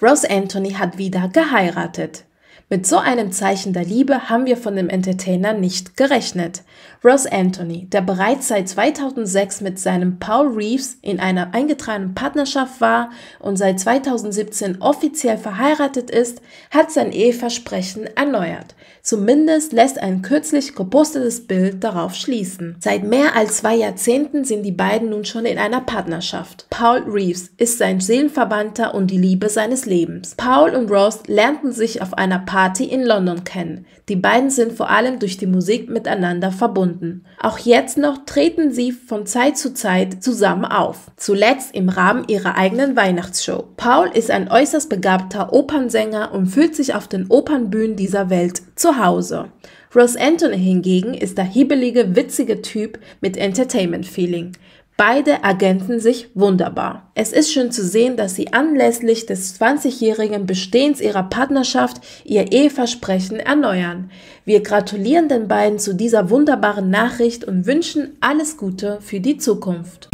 Rose Anthony hat wieder geheiratet. Mit so einem Zeichen der Liebe haben wir von dem Entertainer nicht gerechnet. Ross Anthony, der bereits seit 2006 mit seinem Paul Reeves in einer eingetragenen Partnerschaft war und seit 2017 offiziell verheiratet ist, hat sein Eheversprechen erneuert. Zumindest lässt ein kürzlich gepostetes Bild darauf schließen. Seit mehr als zwei Jahrzehnten sind die beiden nun schon in einer Partnerschaft. Paul Reeves ist sein Seelenverwandter und die Liebe seines Lebens. Paul und Ross lernten sich auf einer Partnerschaft Party in London kennen. Die beiden sind vor allem durch die Musik miteinander verbunden. Auch jetzt noch treten sie von Zeit zu Zeit zusammen auf. Zuletzt im Rahmen ihrer eigenen Weihnachtsshow. Paul ist ein äußerst begabter Opernsänger und fühlt sich auf den Opernbühnen dieser Welt zu Hause. Ross Anthony hingegen ist der hibbelige, witzige Typ mit Entertainment-Feeling. Beide ergänzen sich wunderbar. Es ist schön zu sehen, dass sie anlässlich des 20-jährigen Bestehens ihrer Partnerschaft ihr Eheversprechen erneuern. Wir gratulieren den beiden zu dieser wunderbaren Nachricht und wünschen alles Gute für die Zukunft.